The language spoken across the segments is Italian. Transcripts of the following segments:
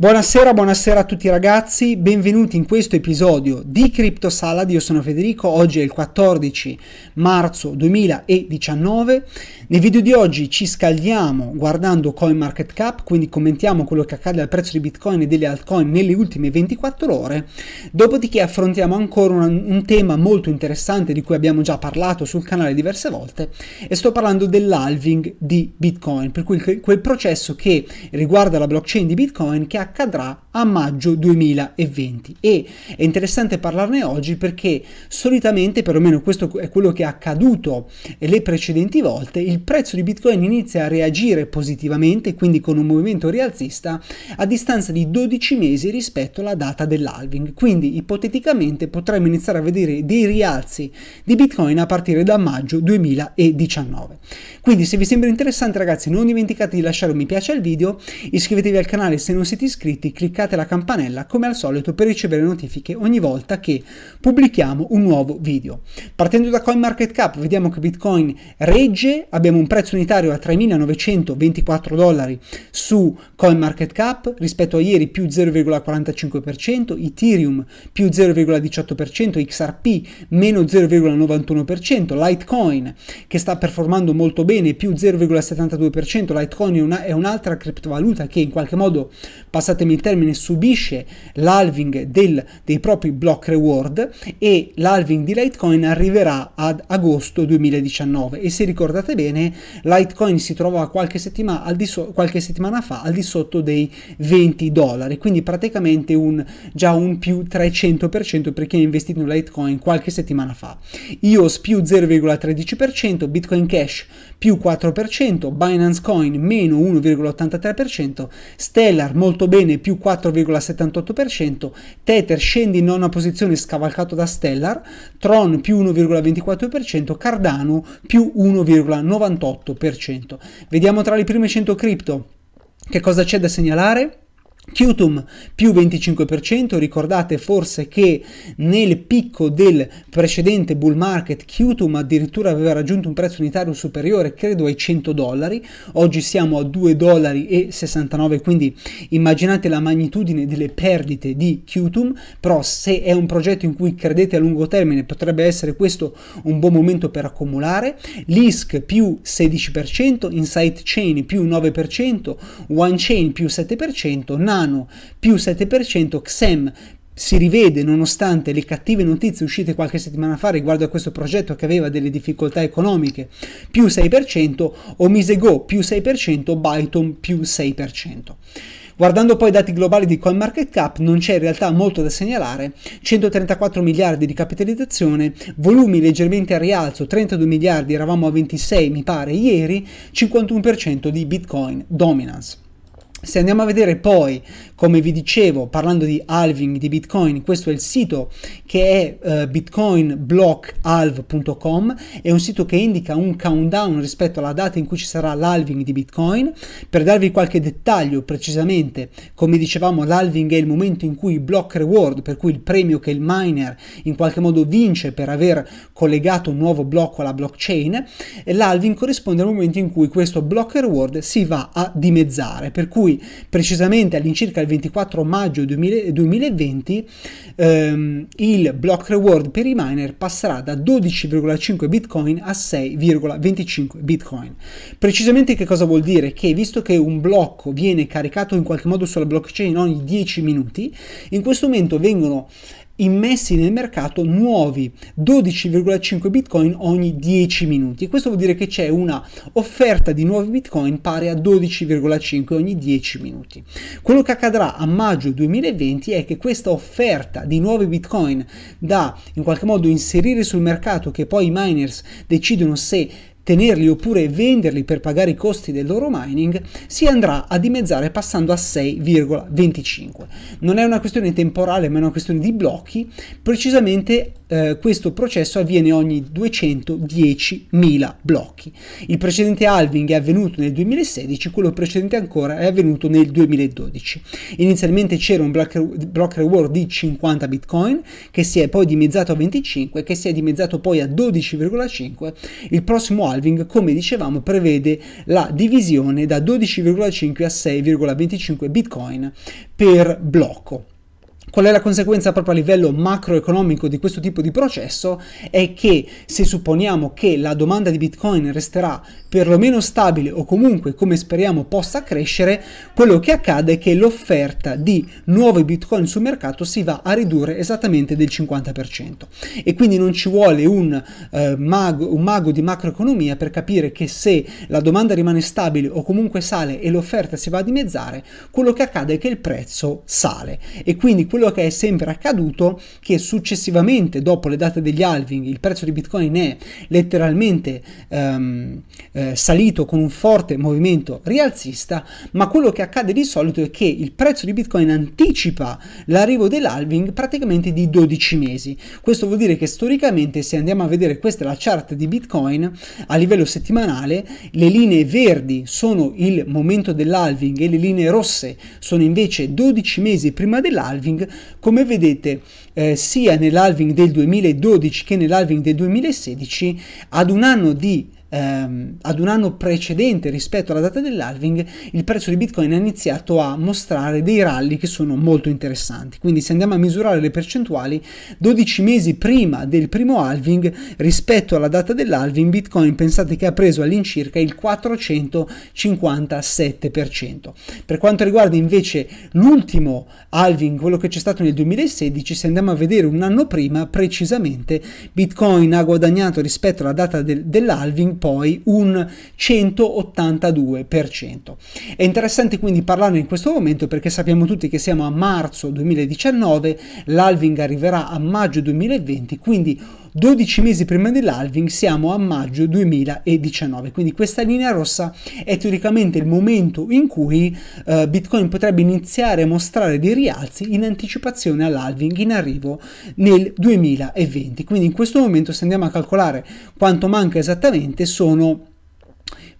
Buonasera, buonasera a tutti ragazzi, benvenuti in questo episodio di Crypto Salad, io sono Federico, oggi è il 14 marzo 2019, nel video di oggi ci scaldiamo guardando CoinMarketCap, quindi commentiamo quello che accade al prezzo di Bitcoin e delle altcoin nelle ultime 24 ore, dopodiché affrontiamo ancora un, un tema molto interessante di cui abbiamo già parlato sul canale diverse volte e sto parlando dell'halving di Bitcoin, per cui quel processo che riguarda la blockchain di Bitcoin che ha كدرة a maggio 2020 e è interessante parlarne oggi perché solitamente, perlomeno questo è quello che è accaduto le precedenti volte, il prezzo di Bitcoin inizia a reagire positivamente, quindi con un movimento rialzista, a distanza di 12 mesi rispetto alla data dell'halving. Quindi ipoteticamente potremmo iniziare a vedere dei rialzi di Bitcoin a partire da maggio 2019. Quindi se vi sembra interessante ragazzi non dimenticate di lasciare un mi piace al video, iscrivetevi al canale se non siete iscritti, cliccate cliccate la campanella come al solito per ricevere notifiche ogni volta che pubblichiamo un nuovo video. Partendo da CoinMarketCap vediamo che Bitcoin regge, abbiamo un prezzo unitario a 3.924 dollari su CoinMarketCap rispetto a ieri più 0,45%, Ethereum più 0,18%, XRP meno 0,91%, Litecoin che sta performando molto bene più 0,72%, Litecoin è, una, è un'altra criptovaluta che in qualche modo, passatemi il termine, Bitcoin subisce l'halving del, dei propri block reward e l'halving di Litecoin arriverà ad agosto 2019 e se ricordate bene Litecoin si trovava qualche, settima, so, qualche settimana fa al di sotto dei 20 dollari quindi praticamente un, già un più 300% per chi ha investito in Litecoin qualche settimana fa IOS più 0,13% Bitcoin Cash più 4% Binance Coin meno 1,83% Stellar molto bene più 4 4,78%, Tether scende in nona posizione scavalcato da Stellar, Tron più 1,24%, Cardano più 1,98%. Vediamo tra le prime 100 cripto che cosa c'è da segnalare. Qtum più 25%, ricordate forse che nel picco del precedente bull market Qtum addirittura aveva raggiunto un prezzo unitario superiore credo ai 100 dollari, oggi siamo a 2,69 dollari quindi immaginate la magnitudine delle perdite di Qtum, però se è un progetto in cui credete a lungo termine potrebbe essere questo un buon momento per accumulare, LISC più 16%, Insight Chain più 9%, One Chain più 7%, Milano più 7%, XEM si rivede nonostante le cattive notizie uscite qualche settimana fa riguardo a questo progetto che aveva delle difficoltà economiche più 6%, Omisego più 6%, Byton più 6%. Guardando poi i dati globali di CoinMarketCap non c'è in realtà molto da segnalare, 134 miliardi di capitalizzazione, volumi leggermente a rialzo, 32 miliardi, eravamo a 26 mi pare ieri, 51% di Bitcoin dominance. Se andiamo a vedere poi, come vi dicevo, parlando di halving di Bitcoin, questo è il sito che è uh, eh, bitcoinblockhalve.com, è un sito che indica un countdown rispetto alla data in cui ci sarà l'halving di Bitcoin. Per darvi qualche dettaglio precisamente, come dicevamo, l'halving è il momento in cui il block reward, per cui il premio che il miner in qualche modo vince per aver collegato un nuovo blocco alla blockchain, l'halving corrisponde al momento in cui questo block reward si va a dimezzare, per cui cui precisamente all'incirca il 24 maggio 2020 ehm, il block reward per i miner passerà da 12,5 bitcoin a 6,25 bitcoin. Precisamente che cosa vuol dire? Che visto che un blocco viene caricato in qualche modo sulla blockchain ogni 10 minuti, in questo momento vengono immessi nel mercato nuovi 12,5 bitcoin ogni 10 minuti. Questo vuol dire che c'è una offerta di nuovi bitcoin pari a 12,5 ogni 10 minuti. Quello che accadrà a maggio 2020 è che questa offerta di nuovi bitcoin da in qualche modo inserire sul mercato che poi i miners decidono se tenerli oppure venderli per pagare i costi del loro mining, si andrà a dimezzare passando a 6,25. Non è una questione temporale, ma è una questione di blocchi. Precisamente eh, questo processo avviene ogni 210.000 blocchi. Il precedente halving è avvenuto nel 2016, quello precedente ancora è avvenuto nel 2012. Inizialmente c'era un block, block reward di 50 bitcoin che si è poi dimezzato a 25, che si è dimezzato poi a 12,5. Il prossimo halving Salving, come dicevamo, prevede la divisione da 12,5 a 6,25 bitcoin per blocco. Qual è la conseguenza proprio a livello macroeconomico di questo tipo di processo? È che se supponiamo che la domanda di Bitcoin resterà perlomeno stabile o comunque come speriamo possa crescere, quello che accade è che l'offerta di nuovi Bitcoin sul mercato si va a ridurre esattamente del 50% e quindi non ci vuole un, eh, mago, un mago di macroeconomia per capire che se la domanda rimane stabile o comunque sale e l'offerta si va a dimezzare, quello che accade è che il prezzo sale e quindi quello quello che è sempre accaduto che successivamente dopo le date degli halving il prezzo di bitcoin è letteralmente ehm, eh, salito con un forte movimento rialzista ma quello che accade di solito è che il prezzo di bitcoin anticipa l'arrivo dell'halving praticamente di 12 mesi questo vuol dire che storicamente se andiamo a vedere questa è la chart di bitcoin a livello settimanale le linee verdi sono il momento dell'halving e le linee rosse sono invece 12 mesi prima dell'halving come vedete eh, sia nell'alving del 2012 che nell'alving del 2016 ad un anno di ehm, ad un anno precedente rispetto alla data dell'halving, il prezzo di Bitcoin ha iniziato a mostrare dei rally che sono molto interessanti. Quindi se andiamo a misurare le percentuali, 12 mesi prima del primo halving rispetto alla data dell'halving, Bitcoin pensate che ha preso all'incirca il 457%. Per quanto riguarda invece l'ultimo halving, quello che c'è stato nel 2016, se andiamo a vedere un anno prima, precisamente Bitcoin ha guadagnato rispetto alla data del, dell'halving in poi un 182%. È interessante quindi parlarne in questo momento perché sappiamo tutti che siamo a marzo 2019, l'alving arriverà a maggio 2020, quindi 12 mesi prima dell'halving siamo a maggio 2019, quindi questa linea rossa è teoricamente il momento in cui eh, Bitcoin potrebbe iniziare a mostrare dei rialzi in anticipazione all'halving in arrivo nel 2020. Quindi in questo momento se andiamo a calcolare quanto manca esattamente sono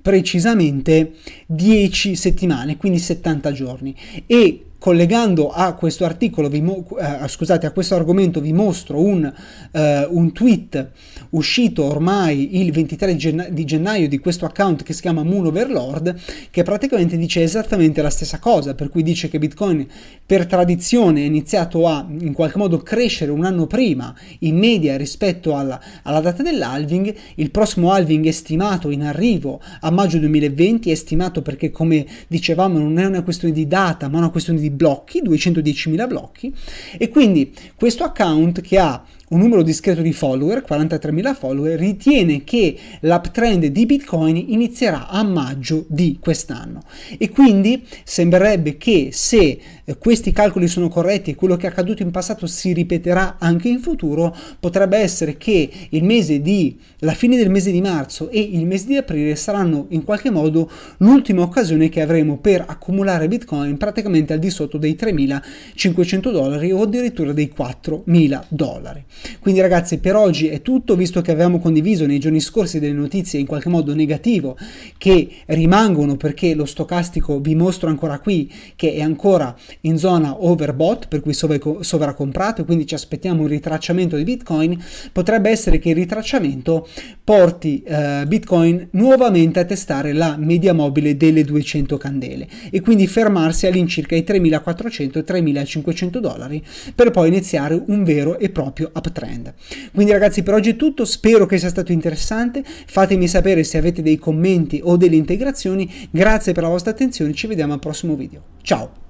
precisamente 10 settimane, quindi 70 giorni e collegando a questo articolo, mo- eh, scusate, a questo argomento vi mostro un, eh, un tweet uscito ormai il 23 di, genna- di gennaio di questo account che si chiama Moon Overlord, che praticamente dice esattamente la stessa cosa, per cui dice che Bitcoin per tradizione è iniziato a in qualche modo crescere un anno prima in media rispetto alla, alla data dell'halving, il prossimo halving è stimato in arrivo a maggio 2020, è stimato perché come dicevamo non è una questione di data ma una questione di blocchi, 210.000 blocchi, e quindi questo account che ha un numero discreto di follower, 43.000 follower, ritiene che l'uptrend di Bitcoin inizierà a maggio di quest'anno. E quindi sembrerebbe che se eh, questi calcoli sono corretti e quello che è accaduto in passato si ripeterà anche in futuro, potrebbe essere che il mese di la fine del mese di marzo e il mese di aprile saranno in qualche modo l'ultima occasione che avremo per accumulare Bitcoin praticamente al di sotto dei 3.500 dollari o addirittura dei 4.000 dollari. Quindi ragazzi per oggi è tutto, visto che avevamo condiviso nei giorni scorsi delle notizie in qualche modo negative che rimangono perché lo stocastico vi mostro ancora qui che è ancora in zona overbought, per cui sovracomprato e quindi ci aspettiamo un ritracciamento di Bitcoin, potrebbe essere che il ritracciamento porti eh, Bitcoin nuovamente a testare la media mobile delle 200 candele e quindi fermarsi all'incirca i 3.400-3.500 dollari per poi iniziare un vero e proprio upside uptrend. Quindi ragazzi per oggi è tutto, spero che sia stato interessante, fatemi sapere se avete dei commenti o delle integrazioni, grazie per la vostra attenzione, ci vediamo al prossimo video. Ciao!